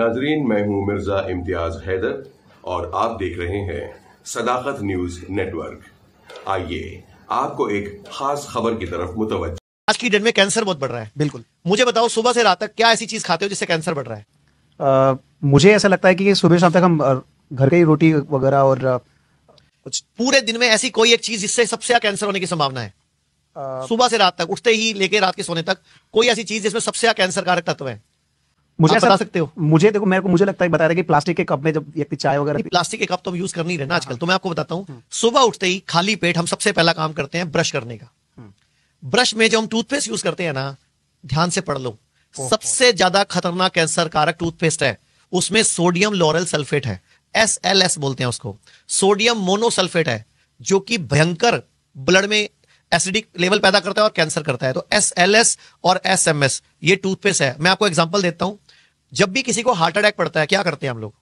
नाजरीन मैं हूं मिर्जा इम्तियाज हैदर और आप देख रहे हैं सदाकत न्यूज नेटवर्क आइए आपको एक खास खबर की तरफ मुतव आज की डेट में कैंसर बहुत बढ़ रहा है बिल्कुल मुझे बताओ सुबह से रात तक क्या ऐसी चीज खाते हो जिससे कैंसर बढ़ रहा है आ, मुझे ऐसा लगता है कि सुबह शाम तक हम घर की रोटी वगैरह और कुछ पूरे दिन में ऐसी कोई एक चीज जिससे सबसे ज्यादा कैंसर होने की संभावना है सुबह से रात तक उठते ही लेके रात के सोने तक कोई ऐसी चीज जिसमें सबसे ज्यादा कैंसर कारक तत्व है मुझे बता सकते हो मुझे देखो मेरे को मुझे लगता है बता रहे कि प्लास्टिक के कप में जब व्यक्ति चाय वगैरह प्लास्टिक के कप तो हम यूज कर नहीं रहे ना हाँ, आजकल हाँ। तो मैं आपको बताता हूँ हम्म। सुबह उठते ही खाली पेट हम सबसे पहला काम करते हैं ब्रश करने का हम्म। ब्रश में जो हम टूथपेस्ट यूज करते हैं ना ध्यान से पढ़ लो सबसे ज्यादा खतरनाक कैंसर कारक टूथपेस्ट है उसमें सोडियम लॉरल सल्फेट है एस एल एस बोलते हैं उसको सोडियम मोनोसल्फेट है जो कि भयंकर ब्लड में एसिडिक लेवल पैदा करता है और कैंसर करता है तो एस एल एस और एस एम एस ये टूथपेस्ट है मैं आपको एग्जाम्पल देता हूँ जब भी किसी को हार्ट अटैक पड़ता है क्या करते हैं हम लोग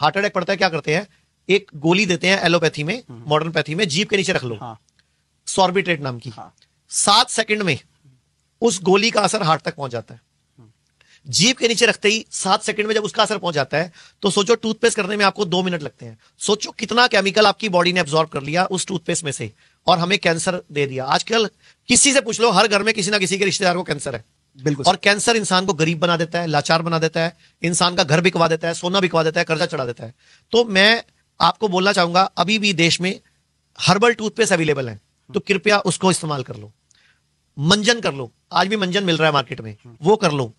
हार्ट अटैक पड़ता है क्या करते हैं एक गोली देते हैं एलोपैथी में मॉडर्न हम्म। पैथी में जीप के नीचे रख लो हाँ। सॉर्बिट्रेट नाम की हाँ। सात सेकंड में उस गोली का असर हार्ट तक पहुंच जाता है हम्म। जीप के नीचे रखते ही सात सेकंड में जब उसका असर पहुंच जाता है तो सोचो टूथपेस्ट करने में आपको दो मिनट लगते हैं सोचो कितना केमिकल आपकी बॉडी ने एब्जॉर्ब कर लिया उस टूथपेस्ट में से और हमें कैंसर दे दिया आजकल किसी से पूछ लो हर घर में किसी ना किसी के रिश्तेदार को कैंसर है बिल्कुल और कैंसर इंसान को गरीब बना देता है लाचार बना देता है इंसान का घर बिकवा देता है सोना बिकवा देता है कर्जा चढ़ा देता है तो मैं आपको बोलना चाहूंगा अभी भी देश में हर्बल टूथपेस्ट अवेलेबल है तो कृपया उसको इस्तेमाल कर लो मंजन कर लो आज भी मंजन मिल रहा है मार्केट में वो कर लो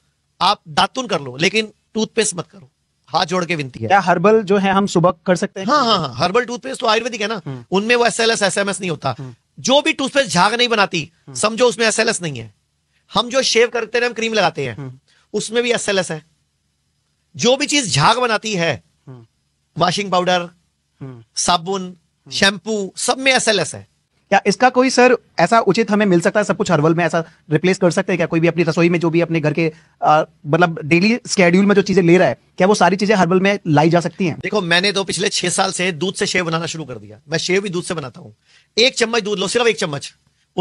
आप दातुन कर लो लेकिन टूथपेस्ट मत करो हाथ जोड़ के विनती है क्या हर्बल जो है हम सुबह कर सकते हैं हाँ हाँ हाँ हर्बल टूथपेस्ट तो आयुर्वेदिक है ना हम्म। उनमें वो S L S S M S नहीं होता हम्म। जो भी टूथपेस्ट झाग नहीं बनाती हम्म। समझो उसमें एस एल एस नहीं है हम जो शेव करते हैं हम क्रीम लगाते हैं हम्म। उसमें भी एस है जो भी चीज झाग बनाती है वॉशिंग हम्म। पाउडर हम्म। साबुन शैम्पू सब में एस है क्या इसका कोई सर ऐसा उचित हमें मिल सकता है सब कुछ हर्बल में ऐसा रिप्लेस कर सकते हैं क्या कोई भी अपनी रसोई में जो भी अपने घर के मतलब डेली स्केड्यूल में जो चीजें ले रहा है क्या वो सारी चीजें हर्बल में लाई जा सकती हैं देखो मैंने तो पिछले छह साल से दूध से शेव बनाना शुरू कर दिया मैं शेव भी दूध से बनाता हूँ एक चम्मच दूध लो सिर्फ एक चम्मच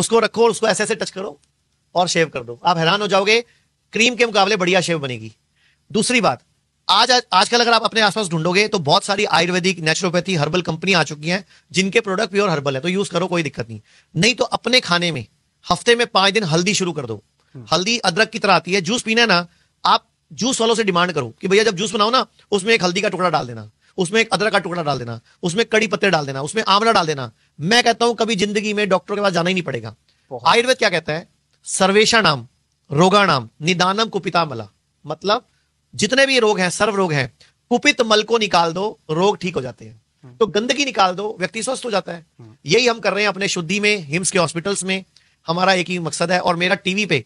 उसको रखो और उसको ऐसे ऐसे टच करो और शेव कर दो आप हैरान हो जाओगे क्रीम के मुकाबले बढ़िया शेव बनेगी दूसरी बात आज आजकल अगर आप अपने आसपास ढूंढोगे तो बहुत सारी आयुर्वेदिक नेचुरोपैथी हर्बल कंपनी आ चुकी हैं जिनके प्रोडक्ट प्योर हर्बल है तो यूज करो कोई दिक्कत नहीं नहीं तो अपने खाने में हफ्ते में पांच दिन हल्दी शुरू कर दो हम्म। हल्दी अदरक की तरह आती है जूस पीना है ना आप जूस वालों से डिमांड करो कि भैया जब जूस बनाओ ना उसमें एक हल्दी का टुकड़ा डाल देना उसमें एक अदरक का टुकड़ा डाल देना उसमें कड़ी पत्ते डाल देना उसमें आंवला डाल देना मैं कहता हूं कभी जिंदगी में डॉक्टर के पास जाना ही नहीं पड़ेगा आयुर्वेद क्या कहता है सर्वेशाणाम रोगाणाम निदानम कुपिता मला मतलब जितने भी रोग हैं सर्व रोग हैं कुपित मल को निकाल दो रोग ठीक हो जाते हैं हम्म। तो गंदगी निकाल दो व्यक्ति स्वस्थ हो जाता है हम्म। यही हम कर रहे हैं अपने शुद्धि में हिम्स के हॉस्पिटल्स में हमारा एक ही मकसद है और मेरा टीवी पे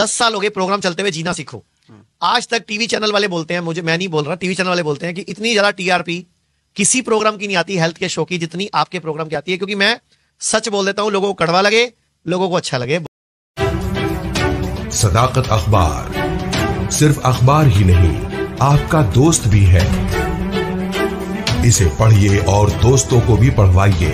दस साल हो गए प्रोग्राम चलते हुए जीना सीखो हम्म। आज तक टीवी चैनल वाले बोलते हैं मुझे मैं नहीं बोल रहा टीवी चैनल वाले बोलते हैं कि इतनी ज्यादा टीआरपी किसी प्रोग्राम की नहीं आती हेल्थ के शो की जितनी आपके प्रोग्राम की आती है क्योंकि मैं सच बोल देता हूं लोगों को कड़वा लगे लोगों को अच्छा लगे सदाकत अखबार सिर्फ अखबार ही नहीं आपका दोस्त भी है इसे पढ़िए और दोस्तों को भी पढ़वाइए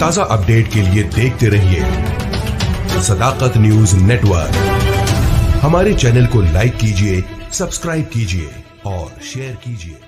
ताजा अपडेट के लिए देखते रहिए सदाकत न्यूज नेटवर्क हमारे चैनल को लाइक कीजिए सब्सक्राइब कीजिए और शेयर कीजिए